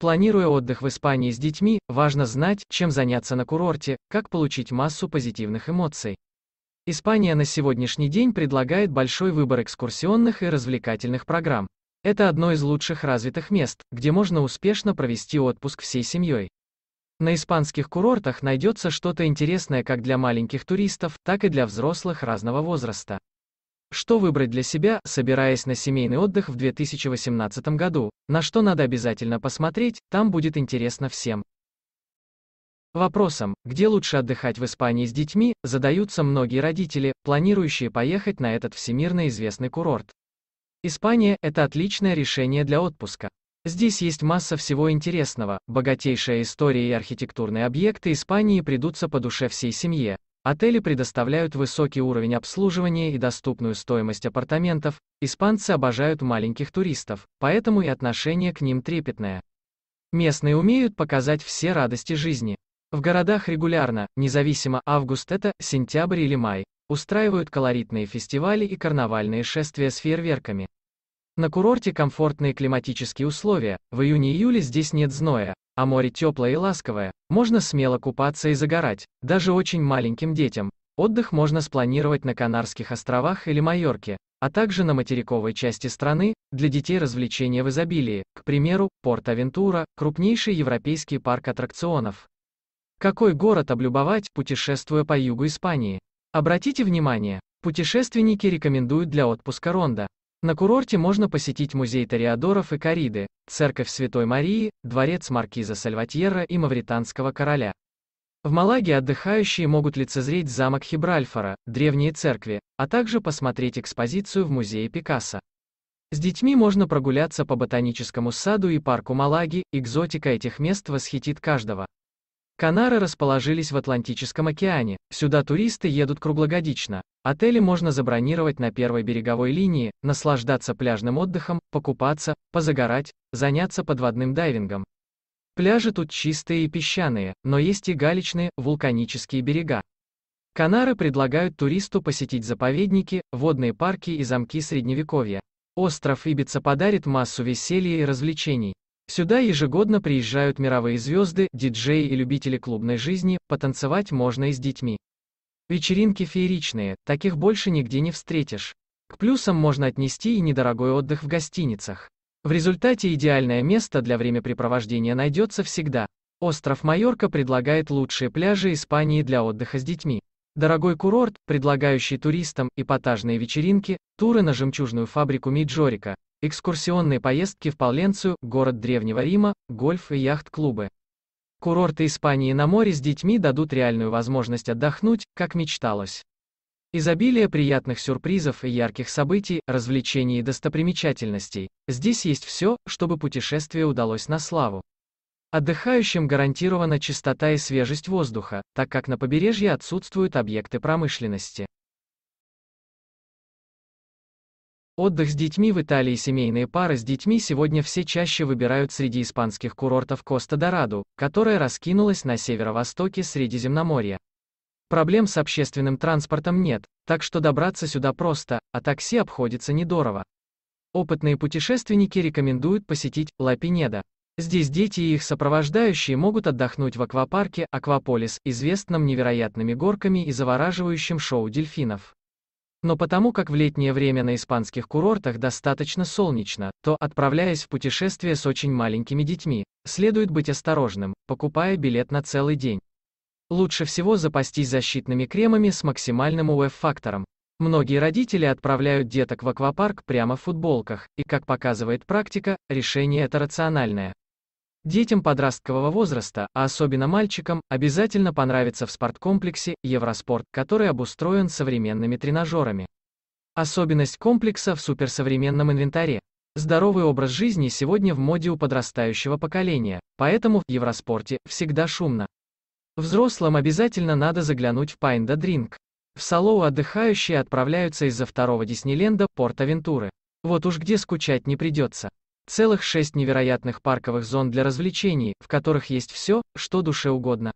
Планируя отдых в Испании с детьми, важно знать, чем заняться на курорте, как получить массу позитивных эмоций. Испания на сегодняшний день предлагает большой выбор экскурсионных и развлекательных программ. Это одно из лучших развитых мест, где можно успешно провести отпуск всей семьей. На испанских курортах найдется что-то интересное как для маленьких туристов, так и для взрослых разного возраста. Что выбрать для себя, собираясь на семейный отдых в 2018 году? На что надо обязательно посмотреть, там будет интересно всем. Вопросом, где лучше отдыхать в Испании с детьми, задаются многие родители, планирующие поехать на этот всемирно известный курорт. Испания – это отличное решение для отпуска. Здесь есть масса всего интересного, богатейшая история и архитектурные объекты Испании придутся по душе всей семье, Отели предоставляют высокий уровень обслуживания и доступную стоимость апартаментов, испанцы обожают маленьких туристов, поэтому и отношение к ним трепетное. Местные умеют показать все радости жизни. В городах регулярно, независимо август это, сентябрь или май, устраивают колоритные фестивали и карнавальные шествия с фейерверками. На курорте комфортные климатические условия, в июне-июле здесь нет зноя, а море теплое и ласковое, можно смело купаться и загорать, даже очень маленьким детям. Отдых можно спланировать на Канарских островах или Майорке, а также на материковой части страны, для детей развлечения в изобилии, к примеру, Порт Авентура, крупнейший европейский парк аттракционов. Какой город облюбовать, путешествуя по югу Испании? Обратите внимание, путешественники рекомендуют для отпуска Ронда. На курорте можно посетить музей Ториадоров и Кариды, церковь Святой Марии, дворец маркиза Сальватьерра и мавританского короля. В Малаге отдыхающие могут лицезреть замок Хибральфара, древние церкви, а также посмотреть экспозицию в музее Пикассо. С детьми можно прогуляться по ботаническому саду и парку Малаги, экзотика этих мест восхитит каждого. Канары расположились в Атлантическом океане, сюда туристы едут круглогодично. Отели можно забронировать на первой береговой линии, наслаждаться пляжным отдыхом, покупаться, позагорать, заняться подводным дайвингом. Пляжи тут чистые и песчаные, но есть и галечные, вулканические берега. Канары предлагают туристу посетить заповедники, водные парки и замки средневековья. Остров Ибица подарит массу веселья и развлечений. Сюда ежегодно приезжают мировые звезды, диджеи и любители клубной жизни, потанцевать можно и с детьми. Вечеринки фееричные, таких больше нигде не встретишь. К плюсам можно отнести и недорогой отдых в гостиницах. В результате идеальное место для времяпрепровождения найдется всегда. Остров Майорка предлагает лучшие пляжи Испании для отдыха с детьми. Дорогой курорт, предлагающий туристам эпатажные вечеринки, туры на жемчужную фабрику Миджорика, Экскурсионные поездки в Паленцию, город Древнего Рима, гольф и яхт-клубы. Курорты Испании на море с детьми дадут реальную возможность отдохнуть, как мечталось. Изобилие приятных сюрпризов и ярких событий, развлечений и достопримечательностей. Здесь есть все, чтобы путешествие удалось на славу. Отдыхающим гарантирована чистота и свежесть воздуха, так как на побережье отсутствуют объекты промышленности. Отдых с детьми в Италии семейные пары с детьми сегодня все чаще выбирают среди испанских курортов Коста-Дораду, которая раскинулась на северо-востоке Средиземноморья. Проблем с общественным транспортом нет, так что добраться сюда просто, а такси обходится недорого. Опытные путешественники рекомендуют посетить Ла Здесь дети и их сопровождающие могут отдохнуть в аквапарке «Акваполис», известном невероятными горками и завораживающим шоу дельфинов. Но потому как в летнее время на испанских курортах достаточно солнечно, то, отправляясь в путешествие с очень маленькими детьми, следует быть осторожным, покупая билет на целый день. Лучше всего запастись защитными кремами с максимальным УФ-фактором. Многие родители отправляют деток в аквапарк прямо в футболках, и, как показывает практика, решение это рациональное. Детям подросткового возраста, а особенно мальчикам, обязательно понравится в спорткомплексе «Евроспорт», который обустроен современными тренажерами. Особенность комплекса в суперсовременном инвентаре. Здоровый образ жизни сегодня в моде у подрастающего поколения, поэтому в Евроспорте всегда шумно. Взрослым обязательно надо заглянуть в Пайнда Дринг. В Салоу отдыхающие отправляются из-за второго Диснейленда Порт Авентуры. Вот уж где скучать не придется. Целых шесть невероятных парковых зон для развлечений, в которых есть все, что душе угодно.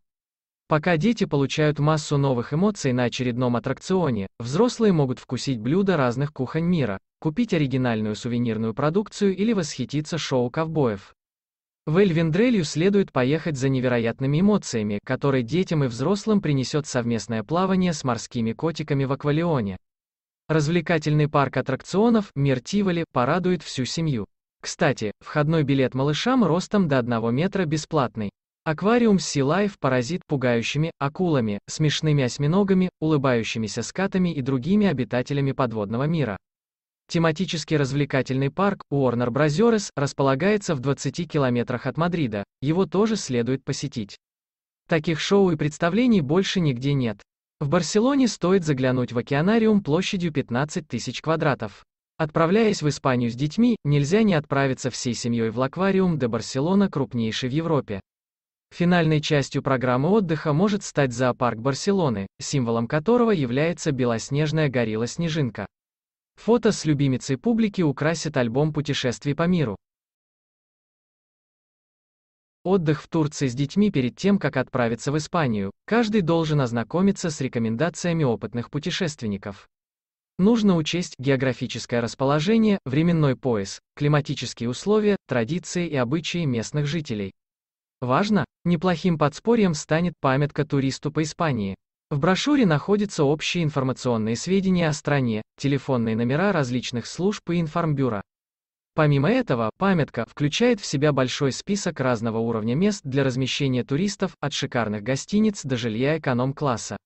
Пока дети получают массу новых эмоций на очередном аттракционе, взрослые могут вкусить блюда разных кухонь мира, купить оригинальную сувенирную продукцию или восхититься шоу ковбоев. В Эльвиндрелью следует поехать за невероятными эмоциями, которые детям и взрослым принесет совместное плавание с морскими котиками в аквалионе. Развлекательный парк аттракционов «Мир Тиволи» порадует всю семью. Кстати, входной билет малышам ростом до 1 метра бесплатный. Аквариум Sea Life паразит пугающими акулами, смешными осьминогами, улыбающимися скатами и другими обитателями подводного мира. Тематический развлекательный парк Warner Bros. располагается в 20 километрах от Мадрида, его тоже следует посетить. Таких шоу и представлений больше нигде нет. В Барселоне стоит заглянуть в океанариум площадью 15 тысяч квадратов. Отправляясь в Испанию с детьми, нельзя не отправиться всей семьей в Лаквариум де Барселона, крупнейший в Европе. Финальной частью программы отдыха может стать зоопарк Барселоны, символом которого является белоснежная горилла-снежинка. Фото с любимицей публики украсит альбом путешествий по миру. Отдых в Турции с детьми перед тем, как отправиться в Испанию, каждый должен ознакомиться с рекомендациями опытных путешественников нужно учесть географическое расположение, временной пояс, климатические условия, традиции и обычаи местных жителей. Важно, неплохим подспорьем станет памятка туристу по Испании. В брошюре находятся общие информационные сведения о стране, телефонные номера различных служб и информбюро. Помимо этого, памятка включает в себя большой список разного уровня мест для размещения туристов, от шикарных гостиниц до жилья эконом-класса.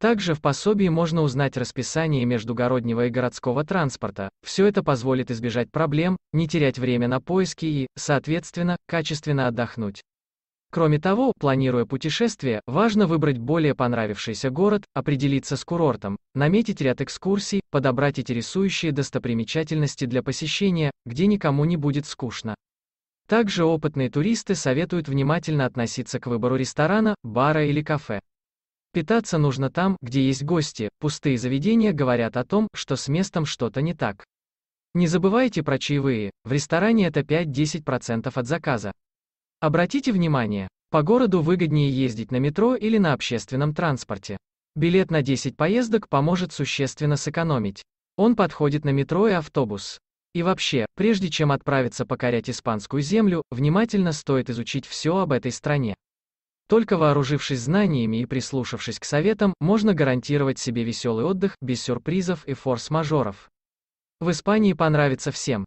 Также в пособии можно узнать расписание междугороднего и городского транспорта. Все это позволит избежать проблем, не терять время на поиски и, соответственно, качественно отдохнуть. Кроме того, планируя путешествие, важно выбрать более понравившийся город, определиться с курортом, наметить ряд экскурсий, подобрать интересующие достопримечательности для посещения, где никому не будет скучно. Также опытные туристы советуют внимательно относиться к выбору ресторана, бара или кафе. Питаться нужно там, где есть гости, пустые заведения говорят о том, что с местом что-то не так. Не забывайте про чаевые, в ресторане это 5-10% от заказа. Обратите внимание, по городу выгоднее ездить на метро или на общественном транспорте. Билет на 10 поездок поможет существенно сэкономить. Он подходит на метро и автобус. И вообще, прежде чем отправиться покорять испанскую землю, внимательно стоит изучить все об этой стране. Только вооружившись знаниями и прислушавшись к советам, можно гарантировать себе веселый отдых, без сюрпризов и форс-мажоров. В Испании понравится всем.